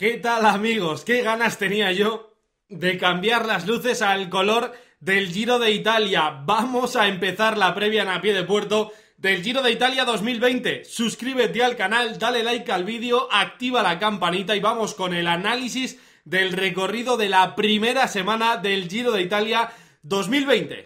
¿Qué tal amigos? ¿Qué ganas tenía yo de cambiar las luces al color del Giro de Italia? Vamos a empezar la previa en a pie de puerto del Giro de Italia 2020. Suscríbete al canal, dale like al vídeo, activa la campanita y vamos con el análisis del recorrido de la primera semana del Giro de Italia 2020.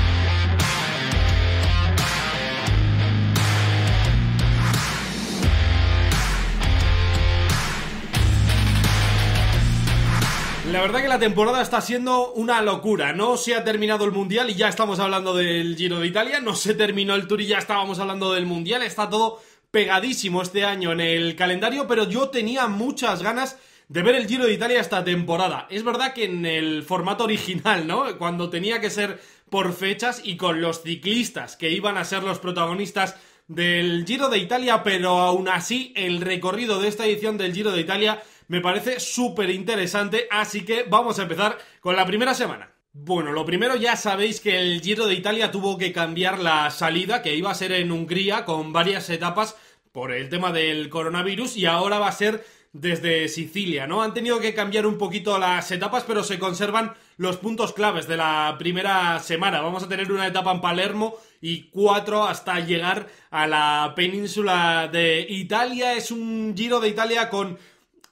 La verdad que la temporada está siendo una locura. No se ha terminado el Mundial y ya estamos hablando del Giro de Italia. No se terminó el Tour y ya estábamos hablando del Mundial. Está todo pegadísimo este año en el calendario, pero yo tenía muchas ganas de ver el Giro de Italia esta temporada. Es verdad que en el formato original, ¿no? Cuando tenía que ser por fechas y con los ciclistas que iban a ser los protagonistas del Giro de Italia, pero aún así el recorrido de esta edición del Giro de Italia me parece súper interesante, así que vamos a empezar con la primera semana. Bueno, lo primero ya sabéis que el Giro de Italia tuvo que cambiar la salida, que iba a ser en Hungría con varias etapas por el tema del coronavirus y ahora va a ser desde Sicilia, ¿no? Han tenido que cambiar un poquito las etapas, pero se conservan los puntos claves de la primera semana. Vamos a tener una etapa en Palermo y cuatro hasta llegar a la península de Italia. Es un giro de Italia con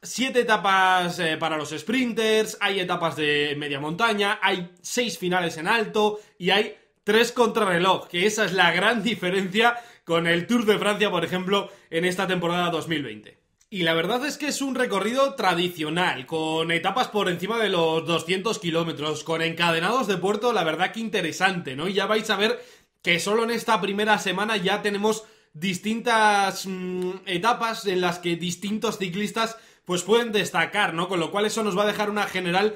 Siete etapas eh, para los sprinters, hay etapas de media montaña, hay seis finales en alto y hay tres contrarreloj, que esa es la gran diferencia con el Tour de Francia, por ejemplo, en esta temporada 2020. Y la verdad es que es un recorrido tradicional, con etapas por encima de los 200 kilómetros, con encadenados de puerto, la verdad que interesante, ¿no? Y ya vais a ver que solo en esta primera semana ya tenemos distintas mm, etapas en las que distintos ciclistas pues pueden destacar, ¿no? Con lo cual eso nos va a dejar una general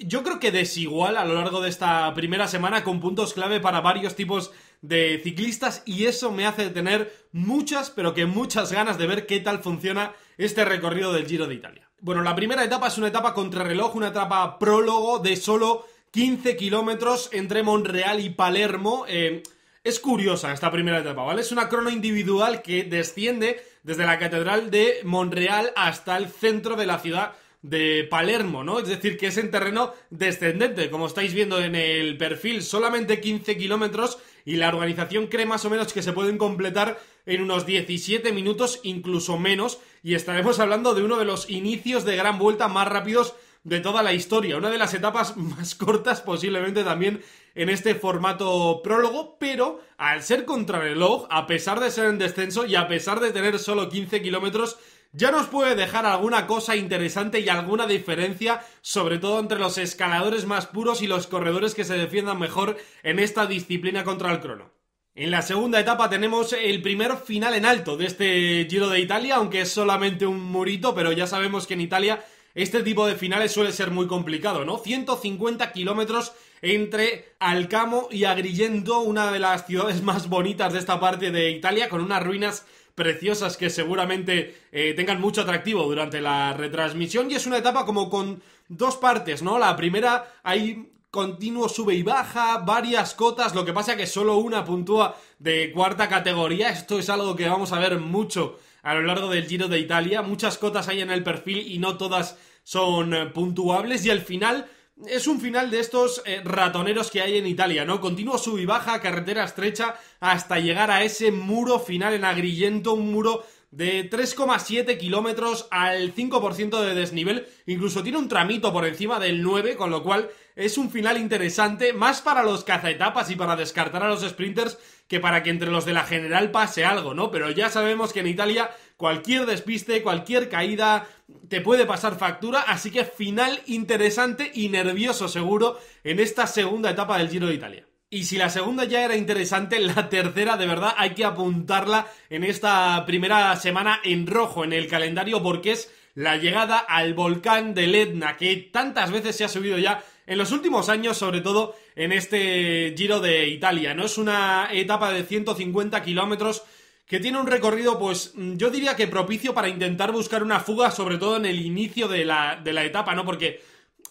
yo creo que desigual a lo largo de esta primera semana con puntos clave para varios tipos de ciclistas y eso me hace tener muchas, pero que muchas ganas de ver qué tal funciona este recorrido del Giro de Italia. Bueno, la primera etapa es una etapa contrarreloj, una etapa prólogo de solo 15 kilómetros entre Monreal y Palermo. Eh, es curiosa esta primera etapa, ¿vale? Es una crono individual que desciende desde la Catedral de Monreal hasta el centro de la ciudad de Palermo, ¿no? Es decir, que es en terreno descendente, como estáis viendo en el perfil, solamente 15 kilómetros y la organización cree más o menos que se pueden completar en unos 17 minutos, incluso menos, y estaremos hablando de uno de los inicios de gran vuelta más rápidos de toda la historia. Una de las etapas más cortas posiblemente también en este formato prólogo, pero al ser contrarreloj, a pesar de ser en descenso y a pesar de tener solo 15 kilómetros, ya nos puede dejar alguna cosa interesante y alguna diferencia, sobre todo entre los escaladores más puros y los corredores que se defiendan mejor en esta disciplina contra el crono. En la segunda etapa tenemos el primer final en alto de este Giro de Italia, aunque es solamente un murito, pero ya sabemos que en Italia este tipo de finales suele ser muy complicado, ¿no? 150 kilómetros entre Alcamo y Agrigento, una de las ciudades más bonitas de esta parte de Italia, con unas ruinas preciosas que seguramente eh, tengan mucho atractivo durante la retransmisión y es una etapa como con dos partes, ¿no? La primera hay continuo sube y baja, varias cotas, lo que pasa que solo una puntúa de cuarta categoría, esto es algo que vamos a ver mucho a lo largo del Giro de Italia. Muchas cotas hay en el perfil y no todas son eh, puntuables. Y al final es un final de estos eh, ratoneros que hay en Italia, ¿no? Continuo sub y baja, carretera estrecha, hasta llegar a ese muro final en Agrillento, un muro de 3,7 kilómetros al 5% de desnivel, incluso tiene un tramito por encima del 9, con lo cual es un final interesante, más para los cazaetapas y para descartar a los sprinters que para que entre los de la general pase algo, ¿no? Pero ya sabemos que en Italia cualquier despiste, cualquier caída te puede pasar factura, así que final interesante y nervioso seguro en esta segunda etapa del Giro de Italia. Y si la segunda ya era interesante, la tercera de verdad hay que apuntarla en esta primera semana en rojo en el calendario porque es la llegada al volcán del Etna que tantas veces se ha subido ya en los últimos años, sobre todo en este Giro de Italia. No es una etapa de 150 kilómetros que tiene un recorrido, pues yo diría que propicio para intentar buscar una fuga, sobre todo en el inicio de la, de la etapa, ¿no? Porque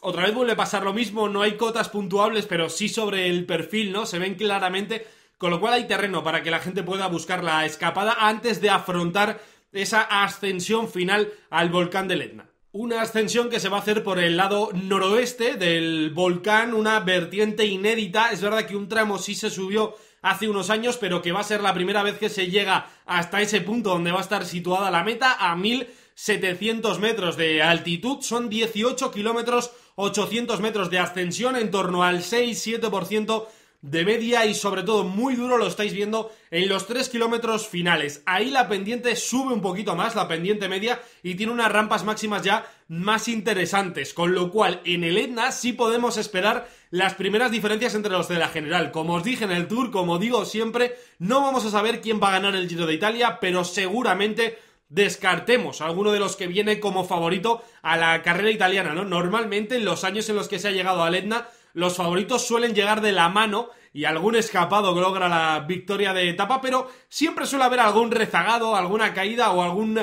otra vez vuelve a pasar lo mismo, no hay cotas puntuables, pero sí sobre el perfil, ¿no? Se ven claramente, con lo cual hay terreno para que la gente pueda buscar la escapada antes de afrontar esa ascensión final al volcán del Etna. Una ascensión que se va a hacer por el lado noroeste del volcán, una vertiente inédita. Es verdad que un tramo sí se subió hace unos años, pero que va a ser la primera vez que se llega hasta ese punto donde va a estar situada la meta, a mil 700 metros de altitud, son 18 kilómetros, 800 metros de ascensión, en torno al 6-7% de media y sobre todo muy duro lo estáis viendo en los 3 kilómetros finales. Ahí la pendiente sube un poquito más, la pendiente media, y tiene unas rampas máximas ya más interesantes, con lo cual en el Etna sí podemos esperar las primeras diferencias entre los de la general. Como os dije en el Tour, como digo siempre, no vamos a saber quién va a ganar el Giro de Italia, pero seguramente descartemos alguno de los que viene como favorito a la carrera italiana, ¿no? Normalmente en los años en los que se ha llegado al Etna, los favoritos suelen llegar de la mano y algún escapado logra la victoria de etapa, pero siempre suele haber algún rezagado, alguna caída o algún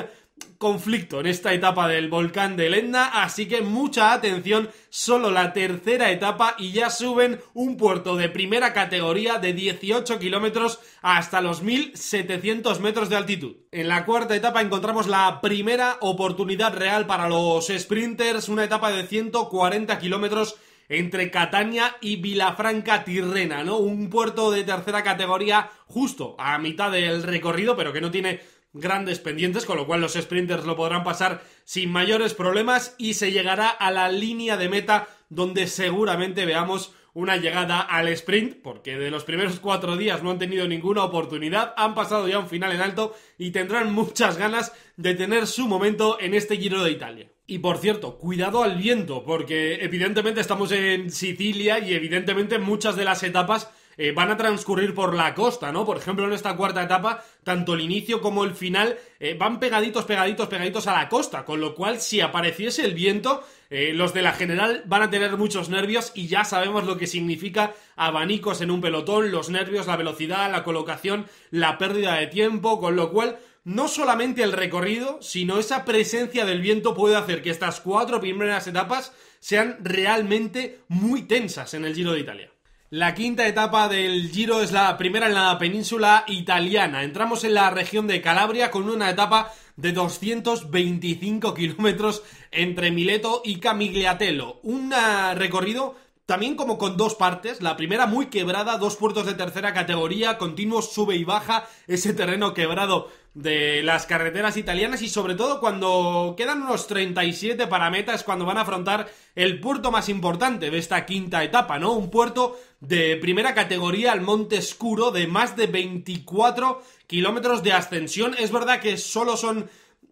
conflicto en esta etapa del volcán de Lenda, así que mucha atención, solo la tercera etapa y ya suben un puerto de primera categoría de 18 kilómetros hasta los 1700 metros de altitud. En la cuarta etapa encontramos la primera oportunidad real para los sprinters, una etapa de 140 kilómetros entre Catania y Vilafranca Tirrena, ¿no? Un puerto de tercera categoría justo a mitad del recorrido, pero que no tiene grandes pendientes, con lo cual los sprinters lo podrán pasar sin mayores problemas y se llegará a la línea de meta donde seguramente veamos una llegada al sprint, porque de los primeros cuatro días no han tenido ninguna oportunidad, han pasado ya un final en alto y tendrán muchas ganas de tener su momento en este Giro de Italia. Y por cierto, cuidado al viento, porque evidentemente estamos en Sicilia y evidentemente muchas de las etapas eh, van a transcurrir por la costa, ¿no? Por ejemplo, en esta cuarta etapa, tanto el inicio como el final eh, van pegaditos, pegaditos, pegaditos a la costa, con lo cual si apareciese el viento, eh, los de la general van a tener muchos nervios y ya sabemos lo que significa abanicos en un pelotón, los nervios, la velocidad, la colocación, la pérdida de tiempo, con lo cual no solamente el recorrido, sino esa presencia del viento puede hacer que estas cuatro primeras etapas sean realmente muy tensas en el Giro de Italia. La quinta etapa del Giro es la primera en la península italiana. Entramos en la región de Calabria con una etapa de 225 kilómetros entre Mileto y Camigliatello. Un ah, recorrido también como con dos partes, la primera muy quebrada, dos puertos de tercera categoría, continuo sube y baja, ese terreno quebrado de las carreteras italianas y sobre todo cuando quedan unos 37 para meta es cuando van a afrontar el puerto más importante de esta quinta etapa, ¿no? Un puerto de primera categoría al Monte Escuro de más de 24 kilómetros de ascensión. Es verdad que solo son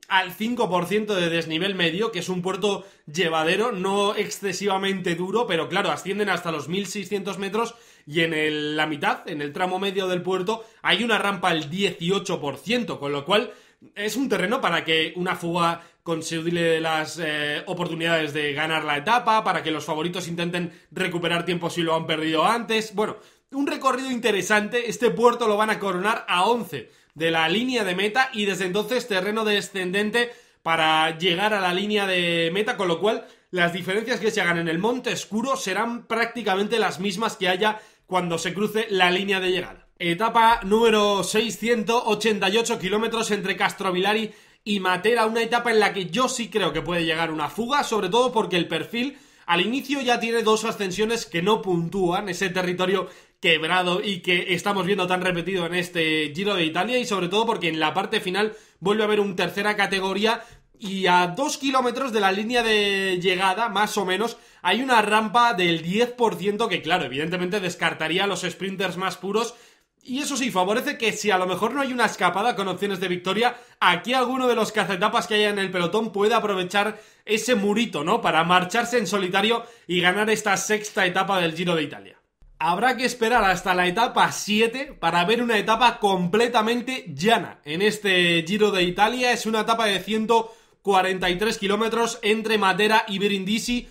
al 5% de desnivel medio, que es un puerto llevadero, no excesivamente duro, pero claro, ascienden hasta los 1600 metros y en la mitad, en el tramo medio del puerto, hay una rampa al 18%, con lo cual es un terreno para que una fuga de las eh, oportunidades de ganar la etapa, para que los favoritos intenten recuperar tiempo si lo han perdido antes. Bueno, un recorrido interesante, este puerto lo van a coronar a 11 de la línea de meta y desde entonces terreno descendente para llegar a la línea de meta, con lo cual las diferencias que se hagan en el monte Oscuro serán prácticamente las mismas que haya cuando se cruce la línea de llegada. Etapa número 688 kilómetros entre Castro Vilari y Matera, una etapa en la que yo sí creo que puede llegar una fuga, sobre todo porque el perfil al inicio ya tiene dos ascensiones que no puntúan ese territorio quebrado y que estamos viendo tan repetido en este Giro de Italia y sobre todo porque en la parte final vuelve a haber un tercera categoría y a Dos kilómetros de la línea de llegada, más o menos, hay una rampa del 10% que, claro, evidentemente descartaría a los sprinters más puros. Y eso sí, favorece que si a lo mejor no hay una escapada con opciones de victoria, aquí alguno de los cazetapas que haya en el pelotón puede aprovechar ese murito, ¿no? Para marcharse en solitario y ganar esta sexta etapa del Giro de Italia. Habrá que esperar hasta la etapa 7 para ver una etapa completamente llana. En este Giro de Italia es una etapa de 143 kilómetros entre Matera y Brindisi.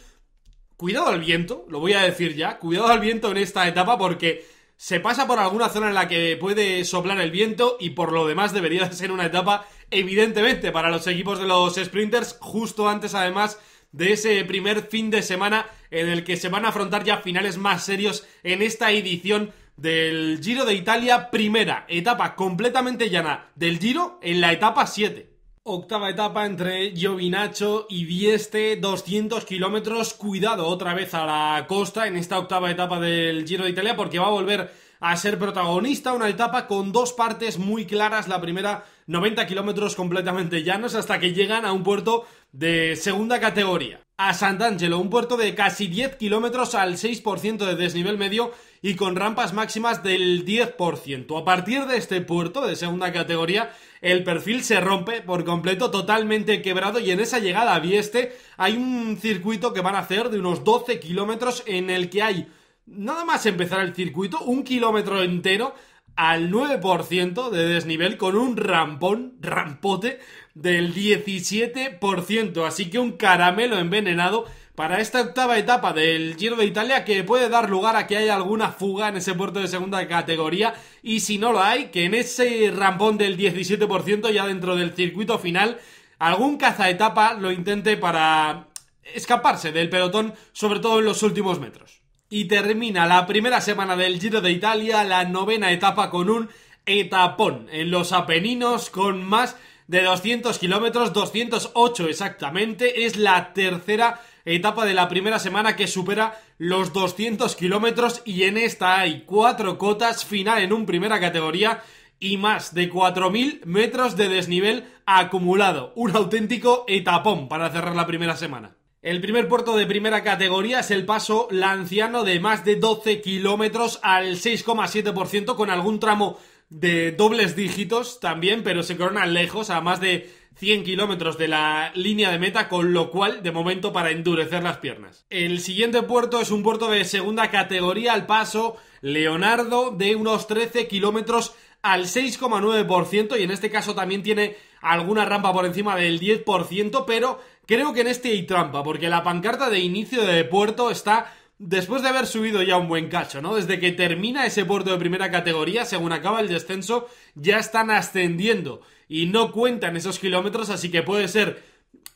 Cuidado al viento, lo voy a decir ya. Cuidado al viento en esta etapa porque se pasa por alguna zona en la que puede soplar el viento y por lo demás debería ser una etapa evidentemente para los equipos de los sprinters justo antes además de ese primer fin de semana en el que se van a afrontar ya finales más serios en esta edición del Giro de Italia, primera etapa completamente llana del Giro en la etapa 7. Octava etapa entre Giovinaccio y Vieste, 200 kilómetros. Cuidado otra vez a la costa en esta octava etapa del Giro de Italia porque va a volver a ser protagonista, una etapa con dos partes muy claras, la primera 90 kilómetros completamente llanos hasta que llegan a un puerto de segunda categoría, a Sant'Angelo, un puerto de casi 10 kilómetros al 6% de desnivel medio y con rampas máximas del 10%. A partir de este puerto de segunda categoría, el perfil se rompe por completo, totalmente quebrado y en esa llegada a Vieste hay un circuito que van a hacer de unos 12 kilómetros en el que hay nada más empezar el circuito, un kilómetro entero al 9% de desnivel con un rampón, rampote del 17%. Así que un caramelo envenenado para esta octava etapa del Giro de Italia que puede dar lugar a que haya alguna fuga en ese puerto de segunda categoría y si no lo hay, que en ese rampón del 17% ya dentro del circuito final algún caza etapa lo intente para escaparse del pelotón sobre todo en los últimos metros. Y termina la primera semana del Giro de Italia, la novena etapa con un etapón en los Apeninos con más de 200 kilómetros, 208 exactamente, es la tercera etapa de la primera semana que supera los 200 kilómetros y en esta hay cuatro cotas, final en un primera categoría y más de 4.000 metros de desnivel acumulado. Un auténtico etapón para cerrar la primera semana. El primer puerto de primera categoría es el paso lanciano de más de 12 kilómetros al 6,7% con algún tramo de dobles dígitos también, pero se corona lejos a más de 100 kilómetros de la línea de meta, con lo cual, de momento, para endurecer las piernas. El siguiente puerto es un puerto de segunda categoría el paso Leonardo de unos 13 kilómetros al 6,9% y en este caso también tiene alguna rampa por encima del 10%, pero Creo que en este hay trampa, porque la pancarta de inicio de puerto está después de haber subido ya un buen cacho, ¿no? Desde que termina ese puerto de primera categoría, según acaba el descenso, ya están ascendiendo y no cuentan esos kilómetros, así que puede ser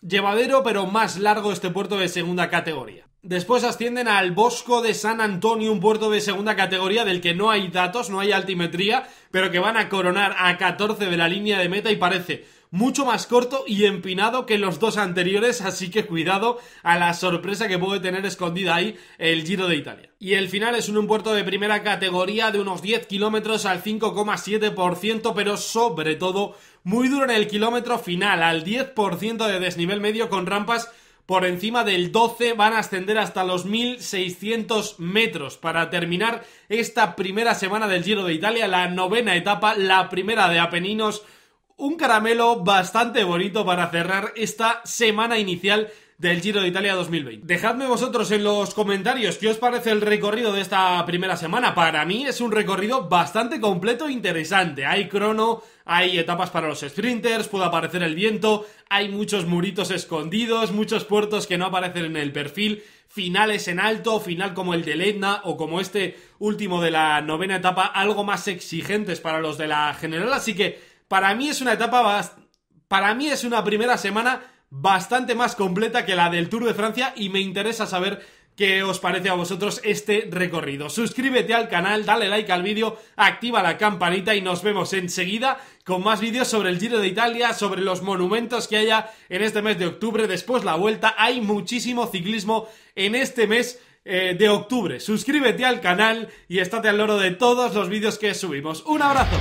llevadero, pero más largo este puerto de segunda categoría. Después ascienden al Bosco de San Antonio, un puerto de segunda categoría del que no hay datos, no hay altimetría, pero que van a coronar a 14 de la línea de meta y parece mucho más corto y empinado que los dos anteriores, así que cuidado a la sorpresa que puede tener escondida ahí el Giro de Italia. Y el final es un puerto de primera categoría de unos 10 kilómetros al 5,7%, pero sobre todo muy duro en el kilómetro final, al 10% de desnivel medio con rampas por encima del 12 van a ascender hasta los 1600 metros para terminar esta primera semana del Giro de Italia, la novena etapa, la primera de Apeninos un caramelo bastante bonito para cerrar esta semana inicial del Giro de Italia 2020. Dejadme vosotros en los comentarios qué os parece el recorrido de esta primera semana. Para mí es un recorrido bastante completo e interesante. Hay crono, hay etapas para los sprinters, puede aparecer el viento, hay muchos muritos escondidos, muchos puertos que no aparecen en el perfil, finales en alto, final como el de Letna o como este último de la novena etapa, algo más exigentes para los de la general, así que para mí es una etapa, para mí es una primera semana bastante más completa que la del Tour de Francia y me interesa saber qué os parece a vosotros este recorrido. Suscríbete al canal, dale like al vídeo, activa la campanita y nos vemos enseguida con más vídeos sobre el Giro de Italia, sobre los monumentos que haya en este mes de octubre, después la vuelta, hay muchísimo ciclismo en este mes. Eh, de octubre, suscríbete al canal y estate al loro de todos los vídeos que subimos. Un abrazo.